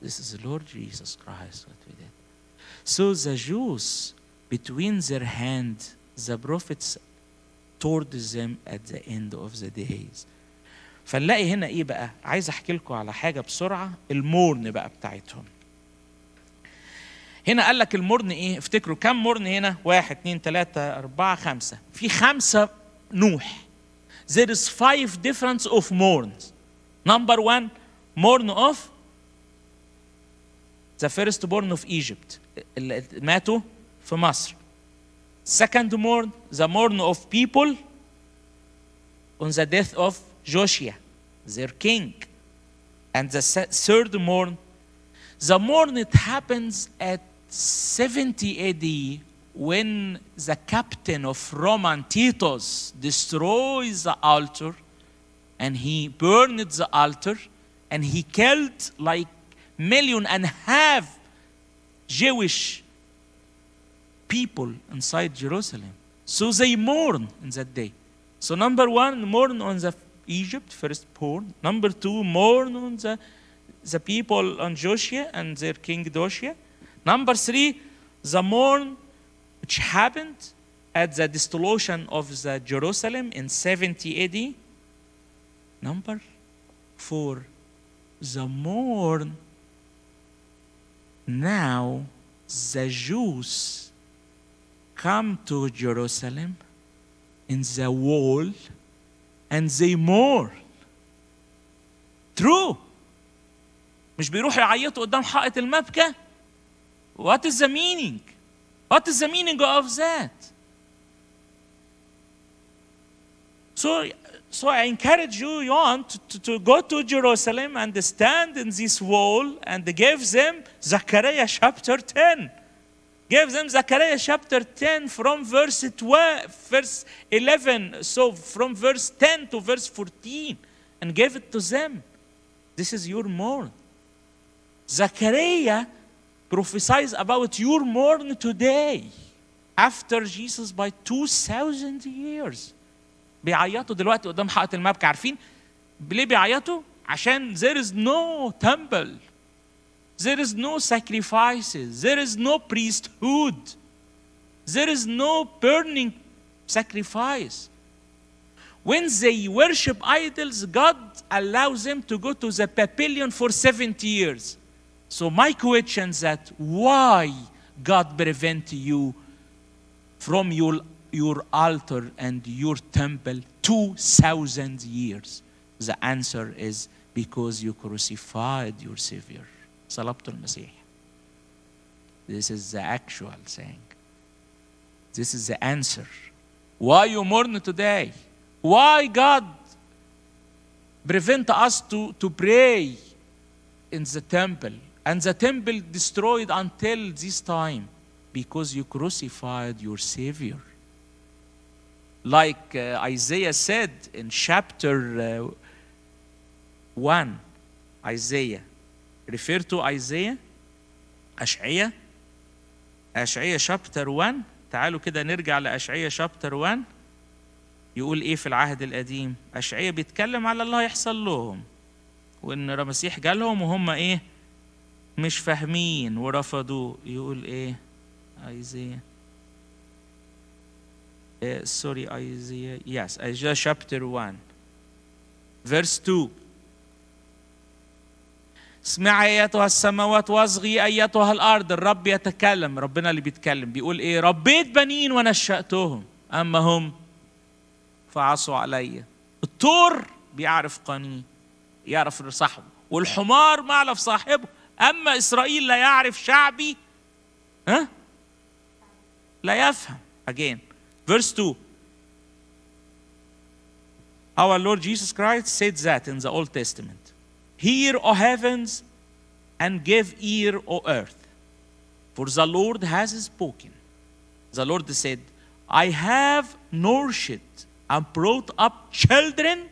A: This is the Lord Jesus Christ what we did. So the Jews, between their hand, the prophets toward them at the end of the days. فنلاقي هنا ايه بقى؟ عايز احكي لكم على حاجه بسرعه المورن بقى بتاعتهم. هنا قال لك المرن ايه؟ افتكروا كم مرن هنا؟ واحد اثنين ثلاثة أربعة خمسة. في خمسة نوح. There is five difference of mourns. Number one, mourn of the first born of Egypt ماتوا في مصر second born the born of people on the death of Joshua their king and the third born the morn it happens at 70 AD when the captain of Roman Titus destroys the altar and he burned the altar and he killed like million and half Jewish people inside Jerusalem. So they mourn in that day. So number one, mourn on the Egypt, firstborn. Number two, mourn on the, the people on Joshua and their king Joshua. Number three, the mourn which happened at the dissolution of the Jerusalem in 70 AD. Number four, the mourn now the Jews come to Jerusalem in the wall and they mourn. True. مش بيروحوا يعيطوا قدام حائط المبكى. What is the meaning? What is the meaning of that? So so I encourage you, you want to, to go to Jerusalem and stand in this wall and give them Zechariah chapter 10. Give them Zechariah chapter 10 from verse 12, verse 11. So from verse 10 to verse 14 and give it to them. This is your morning. Zechariah prophesies about your morning today after Jesus by 2,000 years. بيعيطوا دلوقتي قدام حائط المبكى عارفين ليه بيعيطوا؟ عشان there is no temple there is no sacrifices there is no priesthood there is no burning sacrifice when they worship idols God allows them to go to the pavilion for 70 years so my question is that why God prevent you from your your altar and your temple 2,000 years? The answer is because you crucified your Savior. صلبت المسيح. This is the actual saying. This is the answer. Why you mourn today? Why God prevent us to, to pray in the temple? And the temple destroyed until this time because you crucified your Savior. like uh, Isaiah said in chapter uh, 1, Isaiah, refer to Isaiah, أشعية, أشعية chapter 1, تعالوا كده نرجع لأشعية chapter 1, يقول إيه في العهد القديم؟ أشعية بيتكلم على اللي هيحصل لهم وإن رمسيح جالهم وهم إيه؟ مش فاهمين ورفضوه يقول إيه؟ أيزيا Uh, sorry, Isaiah. Yes, Isaiah chapter 1, verse 2. اسمعي ايتها السماوات واصغي ايتها الارض الرب يتكلم ربنا اللي بيتكلم بيقول ايه ربيت بنين ونشاتهم اما هم فعصوا علي الثور بيعرف قانون يعرف صاحبه والحمار ما يعرف صاحبه اما اسرائيل لا يعرف شعبي ها لا يفهم اجين Verse 2. Our Lord Jesus Christ said that in the Old Testament. Hear, O heavens, and give ear, O earth, for the Lord has spoken. The Lord said, I have nourished and brought up children,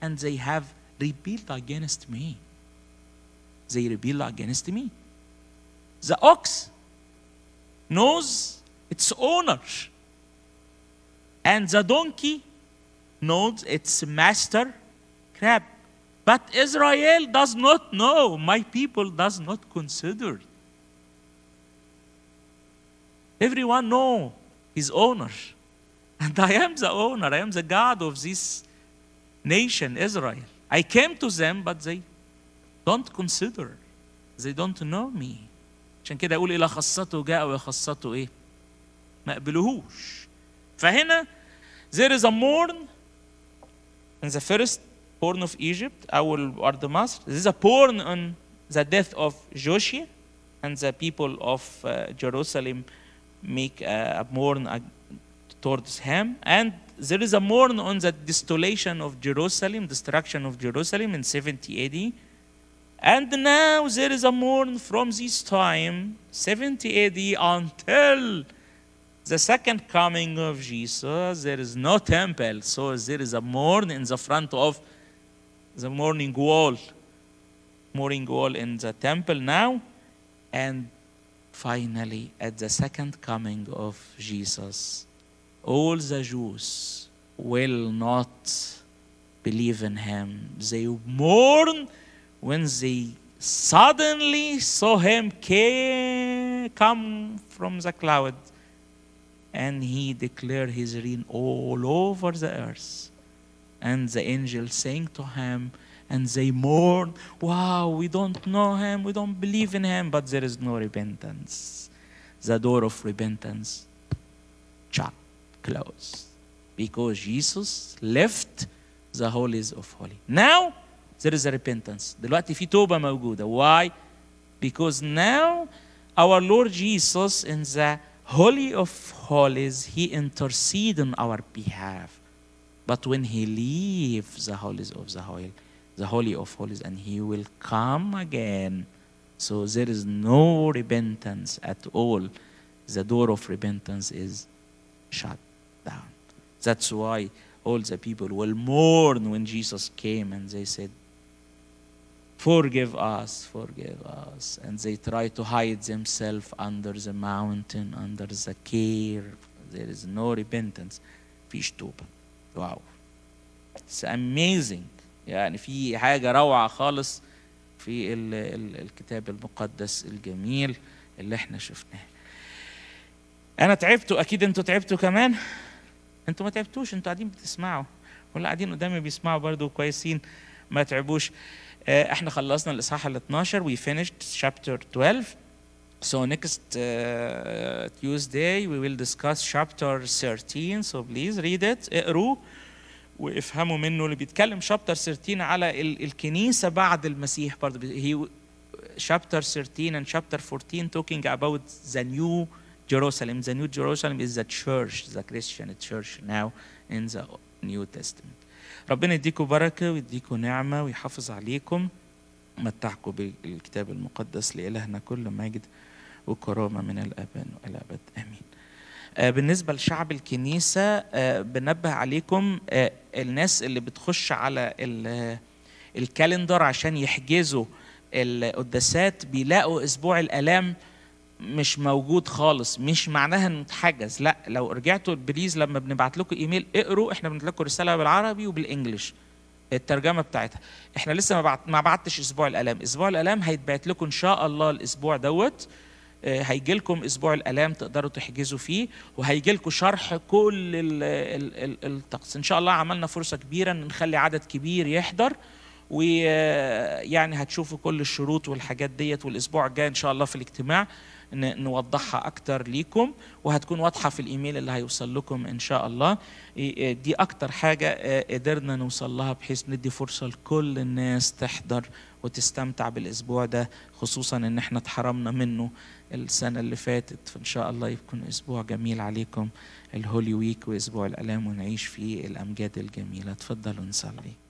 A: and they have rebelled against me. They rebel against me. The ox knows its owner and the donkey knows its master crab. But Israel does not know. My people does not consider. Everyone know his owner. And I am the owner. I am the God of this nation, Israel. I came to them, but they don't consider. They don't know me. عشان كده يقول إلى خاصته جاء وخاصته إيه؟ ما فهنا there is a morn in the first born of Egypt, will or the master. There is a porn on the death of Joshua, and the people of uh, Jerusalem make a, a mourn towards him. And there is a mourn on the desolation of Jerusalem, destruction of Jerusalem in 70 AD. And now there is a mourn from this time, 70 AD, until the second coming of Jesus, there is no temple, so there is a mourn in the front of the morning wall, morning wall in the temple now, and finally at the second coming of Jesus, all the Jews will not believe in him. They mourn when they suddenly saw him came, come from the cloud and he declared his reign all over the earth. And the angel sang to him, and they mourned, Wow, we don't know him, we don't believe in him, but there is no repentance. The door of repentance, shut, closed. Because Jesus left the holies of holy. Now, there is a repentance. دلوقتي في توبة موجودة. Why? Because now our Lord Jesus in the Holy of Holies, He intercedes on our behalf. But when He leaves the Holies of the Holy, the Holy of Holies, and He will come again. So there is no repentance at all. The door of repentance is shut down. That's why all the people will mourn when Jesus came and they said, Forgive us, forgive us. And they try to hide themselves under the mountain, under the care. There is no repentance. فيش توبة. واو. It's amazing. يعني في حاجة روعة خالص في ال ال الكتاب المقدس الجميل اللي احنا شفناه. أنا تعبت أكيد أنتوا تعبتوا كمان. أنتوا ما تعبتوش أنتوا قاعدين بتسمعوا. ولا قاعدين قدامي بيسمعوا برضو كويسين. ما تعبوش احنا خلصنا الاصحاح ال 12 we finished chapter 12 So next uh, Tuesday we will discuss chapter 13 so please read it اقروا وافهموا منه اللي بيتكلم شابتر 13 على ال الكنيسة بعد المسيح برضه he chapter 13 and chapter 14 talking about the new Jerusalem the new Jerusalem is the church the Christian church now in the New Testament ربنا يديكم بركة ويديكم نعمة ويحافظ عليكم متعكم بالكتاب المقدس لإلهنا كل مجد وكرامة من الأبان والأبد آمين آه، بالنسبة لشعب الكنيسة آه، بنبه عليكم آه، الناس اللي بتخش على الكالندر عشان يحجزوا القداسات بيلاقوا أسبوع الآلام مش موجود خالص مش معناها انه اتحجز لا لو رجعتوا بليز لما بنبعت لكم ايميل اقروا احنا بنبعت لكم رساله بالعربي وبالانجلش الترجمه بتاعتها احنا لسه ما بعت ما بعتش اسبوع الالام اسبوع الالام هيتبعت لكم ان شاء الله الاسبوع دوت آه، هيجي لكم اسبوع الالام تقدروا تحجزوا فيه وهيجي لكم شرح كل الطقس ان شاء الله عملنا فرصه كبيره ان نخلي عدد كبير يحضر ويعني آه، هتشوفوا كل الشروط والحاجات ديت والاسبوع الجاي ان شاء الله في الاجتماع نوضحها اكتر ليكم وهتكون واضحه في الايميل اللي هيوصل لكم ان شاء الله دي اكتر حاجه قدرنا نوصل لها بحيث ندي فرصه لكل الناس تحضر وتستمتع بالاسبوع ده خصوصا ان احنا اتحرمنا منه السنه اللي فاتت فان شاء الله يكون اسبوع جميل عليكم الهولي ويك واسبوع الالام ونعيش فيه الامجاد الجميله اتفضلوا نصلي